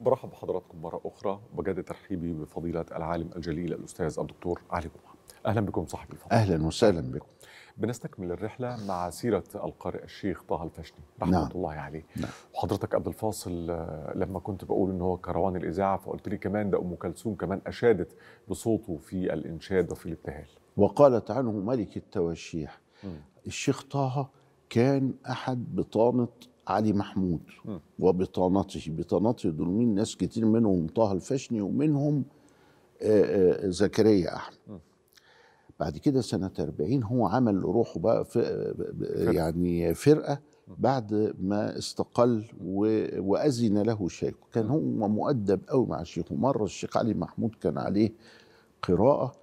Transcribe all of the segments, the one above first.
برحب بحضراتكم مرة أخرى بجد ترحيبي بفضيلة العالم الجليل الأستاذ الدكتور علي جمعة أهلا بكم صاحبي الفضل أهلا وسهلا بكم بنستكمل الرحلة مع سيرة القارئ الشيخ طه الفشني رحمة نعم. الله عليه نعم. وحضرتك قبل الفاصل آه، لما كنت بقول إن هو كروان الإذاعة فقلت لي كمان ده أم كلثوم كمان أشادت بصوته في الإنشاد وفي الابتهال وقالت عنه ملك التوشيح م. الشيخ طه كان أحد بطانة علي محمود وبطانته بطانته دول مين ناس كتير منهم طه الفشني ومنهم آه، آه، زكريا احمد بعد كده سنة 40 هو عمل لروحه بقى في آه، يعني فرقة بعد ما استقل وأذن له شيخه كان هو مؤدب قوي مع الشيخ ومرة الشيخ علي محمود كان عليه قراءة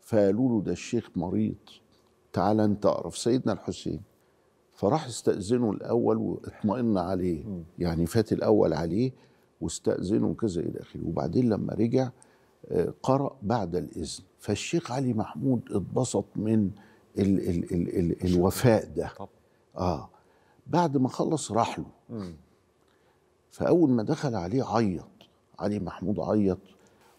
فقالوا له ده الشيخ مريض تعال انت اقرا في سيدنا الحسين فراح استأذنه الأول واطمئن عليه يعني فات الأول عليه واستأذنه وكذا إلى آخره وبعدين لما رجع آه، قرأ بعد الإذن فالشيخ علي محمود اتبسط من ال ال ال ال الوفاء ده آه بعد ما خلص راح له فأول ما دخل عليه عيط علي محمود عيط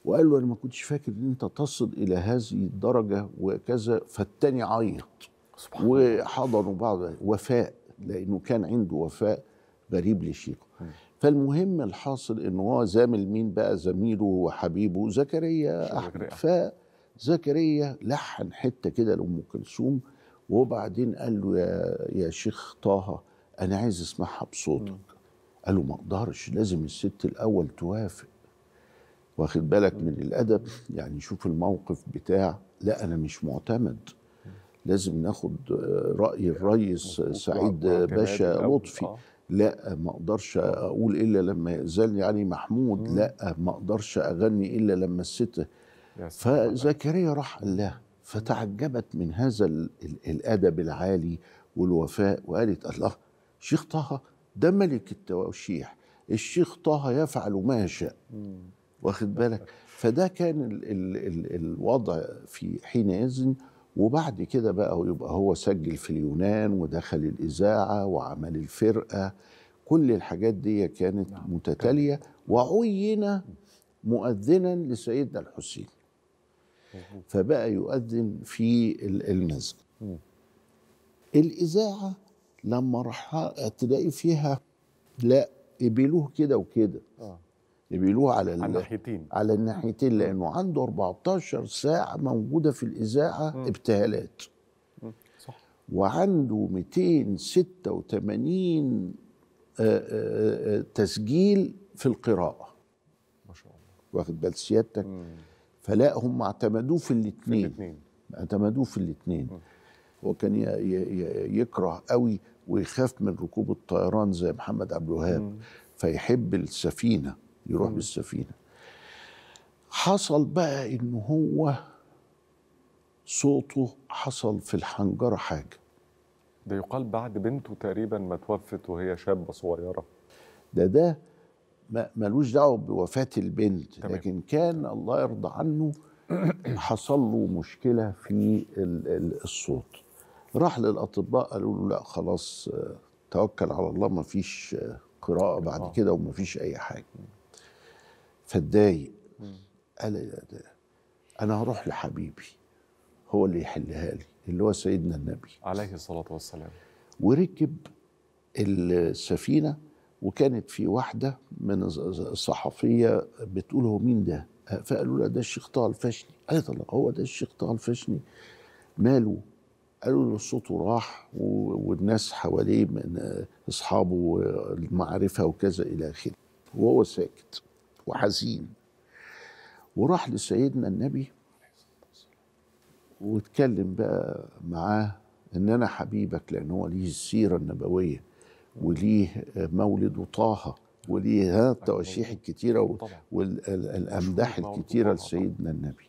وقال له أنا ما كنتش فاكر إن أنت تصل إلى هذه الدرجة وكذا فالتاني عيط سبحان وحضنوا بعض وفاء لانه كان عنده وفاء غريب لشيخه فالمهم الحاصل ان هو زامل مين بقى زميله وحبيبه زكريا احمد فزكريا لحن حته كده لام كلثوم وبعدين قال له يا يا شيخ طه انا عايز اسمعها بصوتك قال له ما اقدرش لازم الست الاول توافق واخد بالك من الادب يعني شوف الموقف بتاع لا انا مش معتمد لازم ناخد آه، راي الريس سعيد باشا لطفي آه. لا ما اقدرش آه. اقول الا لما يأذني علي محمود لا ما اقدرش اغني الا لما الست فزكريا راح الله فتعجبت من هذا الادب العالي والوفاء وقالت الله شيخ طه ده ملك التوشيح الشيخ طه يفعل ما يشاء واخد بالك فده كان الوضع في حينئذ وبعد كده بقى يبقى هو سجل في اليونان ودخل الإذاعة وعمل الفرقة كل الحاجات دي كانت نعم، متتالية وعين مؤذنا لسيدنا الحسين فبقى يؤذن في المسجد الإذاعة لما راح تلاقي فيها لا قبلوه كده وكده آه. بيقولوها على على الناحيتين على الناحيتين لانه عنده 14 ساعه موجوده في الاذاعه ابتهالات صح. وعنده 286 آه، آه، آه، تسجيل في القراءه ما شاء الله واخد بال سيادتك فلا هم اعتمدوه في الاثنين اعتمدوه في الاثنين هو كان يكره قوي ويخاف من ركوب الطيران زي محمد عبد الوهاب فيحب السفينه يروح م. بالسفينه حصل بقى ان هو صوته حصل في الحنجره حاجه ده يقال بعد بنته تقريبا ما توفت وهي شابه صغيره ده ده ملوش دعوه بوفاه البنت تمام. لكن كان الله يرضى عنه حصل له مشكله في الصوت راح للاطباء قالوا له لا خلاص آه، توكل على الله ما فيش آه، قراءه بعد آه. كده وما فيش اي حاجه فتضايق قال إيه انا هروح لحبيبي هو اللي يحلها لي اللي هو سيدنا النبي عليه الصلاه والسلام وركب السفينه وكانت في واحده من الصحفيه بتقول هو مين ده؟ فقالوا لها ده الشيخ طه الفشني قالت الله هو ده الشيخ طه الفشني ماله؟ قالوا له صوته راح والناس حواليه من اصحابه المعرفه وكذا الى اخره وهو ساكت وحزين وراح لسيدنا النبي واتكلم بقى معاه ان انا حبيبك لان هو ليه السيره النبويه وليه مولد طه وليه التواشيح الكتيره والامداح الكتيره لسيدنا النبي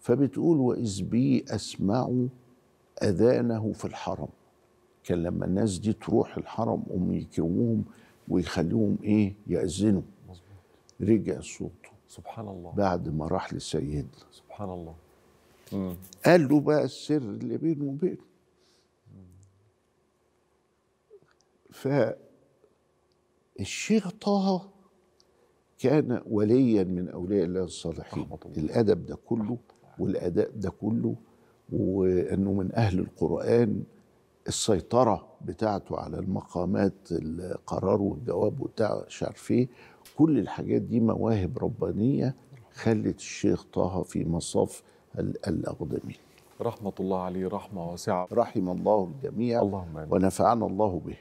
فبتقول واذ بي اسمع اذانه في الحرم كان لما الناس دي تروح الحرم ام يكرموهم ويخليهم ايه ياذنوا رجع صوته سبحان الله بعد ما راح لسيدنا سبحان الله مم. قال له بقى السر اللي بينه وبينه فالشيخ طه كان وليا من اولياء الله الصالحين الادب ده كله والاداء ده كله وانه من اهل القران السيطرة بتاعته على المقامات القرار والجواب بتاع مش عارف ايه كل الحاجات دي مواهب ربانية خلت الشيخ طه في مصاف الأقدمين رحمة الله عليه رحمة واسعة رحم الله الجميع اللهم آمين ونفعنا الله به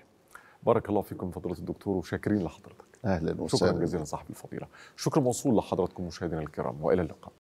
بارك الله فيكم فضيلة الدكتور وشاكرين لحضرتك أهلا وسهلا شكرا جزيلا صاحب الفضيلة شكرا موصول لحضراتكم مشاهدينا الكرام وإلى اللقاء